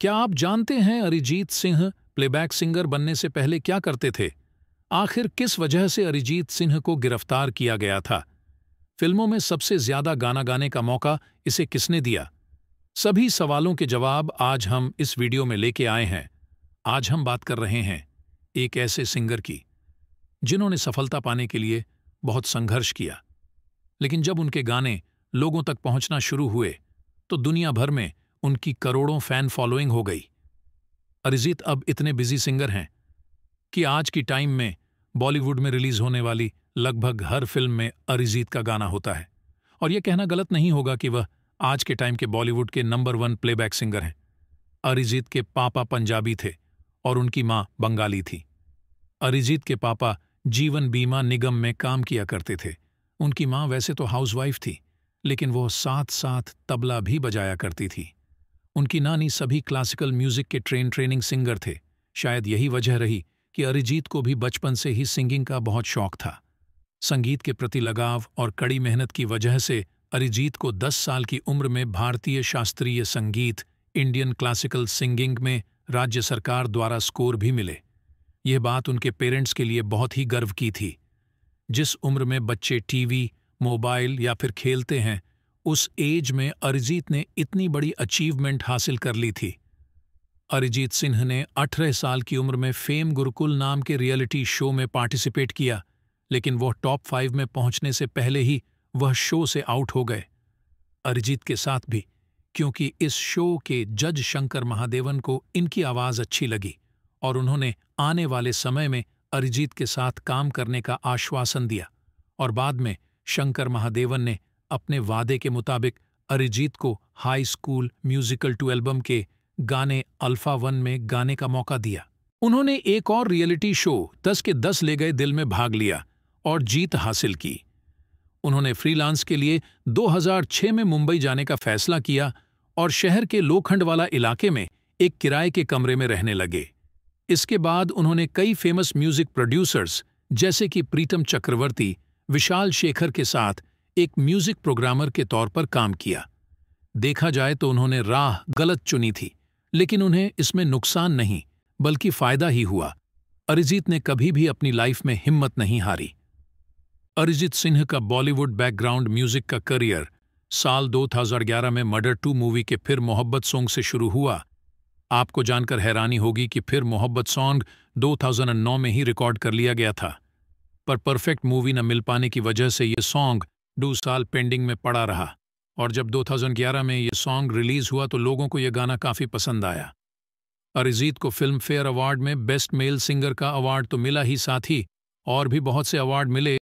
क्या आप जानते हैं अरिजीत सिंह प्लेबैक सिंगर बनने से पहले क्या करते थे आखिर किस वजह से अरिजीत सिंह को गिरफ्तार किया गया था फिल्मों में सबसे ज्यादा गाना गाने का मौका इसे किसने दिया सभी सवालों के जवाब आज हम इस वीडियो में लेके आए हैं आज हम बात कर रहे हैं एक ऐसे सिंगर की जिन्होंने सफलता पाने के लिए बहुत संघर्ष किया लेकिन जब उनके गाने लोगों तक पहुंचना शुरू हुए तो दुनिया भर में उनकी करोड़ों फैन फॉलोइंग हो गई अरिजीत अब इतने बिजी सिंगर हैं कि आज की टाइम में बॉलीवुड में रिलीज होने वाली लगभग हर फिल्म में अरिजीत का गाना होता है और यह कहना गलत नहीं होगा कि वह आज के टाइम के बॉलीवुड के नंबर वन प्लेबैक सिंगर हैं अरिजीत के पापा पंजाबी थे और उनकी माँ बंगाली थी अरिजीत के पापा जीवन बीमा निगम में काम किया करते थे उनकी माँ वैसे तो हाउसवाइफ थी लेकिन वो साथ साथ तबला भी बजाया करती थी उनकी नानी सभी क्लासिकल म्यूजिक के ट्रेन ट्रेनिंग सिंगर थे शायद यही वजह रही कि अरिजीत को भी बचपन से ही सिंगिंग का बहुत शौक था संगीत के प्रति लगाव और कड़ी मेहनत की वजह से अरिजीत को 10 साल की उम्र में भारतीय शास्त्रीय संगीत इंडियन क्लासिकल सिंगिंग में राज्य सरकार द्वारा स्कोर भी मिले यह बात उनके पेरेंट्स के लिए बहुत ही गर्व की थी जिस उम्र में बच्चे टीवी मोबाइल या फिर खेलते हैं उस एज में अरिजीत ने इतनी बड़ी अचीवमेंट हासिल कर ली थी अरिजीत सिंह ने 18 साल की उम्र में फेम गुरुकुल नाम के रियलिटी शो में पार्टिसिपेट किया लेकिन वह टॉप फाइव में पहुंचने से पहले ही वह शो से आउट हो गए अरिजीत के साथ भी क्योंकि इस शो के जज शंकर महादेवन को इनकी आवाज अच्छी लगी और उन्होंने आने वाले समय में अरिजीत के साथ काम करने का आश्वासन दिया और बाद में शंकर महादेवन ने अपने वादे के मुताबिक अरिजीत को high school musical two album के गाने अल्फा वन में गाने का मौका दिया उन्होंने एक और रियलिटी शो दस के दस ले गए दिल में भाग लिया और जीत हासिल की उन्होंने फ्रीलांस के लिए 2006 में मुंबई जाने का फैसला किया और शहर के लोखंडवाला इलाके में एक किराए के कमरे में रहने लगे इसके बाद उन्होंने कई फेमस म्यूजिक प्रोड्यूसर्स जैसे कि प्रीतम चक्रवर्ती विशाल शेखर के साथ एक म्यूजिक प्रोग्रामर के तौर पर काम किया देखा जाए तो उन्होंने राह गलत चुनी थी लेकिन उन्हें इसमें नुकसान नहीं बल्कि फायदा ही हुआ अरिजीत ने कभी भी अपनी लाइफ में हिम्मत नहीं हारी अरिजीत सिंह का बॉलीवुड बैकग्राउंड म्यूजिक का करियर साल 2011 में मर्डर टू मूवी के फिर मोहब्बत सॉन्ग से शुरू हुआ आपको जानकर हैरानी होगी कि फिर मोहब्बत सॉन्ग 2009 में ही रिकॉर्ड कर लिया गया था पर परफेक्ट मूवी न मिल पाने की वजह से यह सॉन्ग डू साल पेंडिंग में पड़ा रहा और जब 2011 में ये सॉन्ग रिलीज हुआ तो लोगों को यह गाना काफ़ी पसंद आया अरिजीत को फिल्म फेयर अवार्ड में बेस्ट मेल सिंगर का अवार्ड तो मिला ही साथ ही और भी बहुत से अवार्ड मिले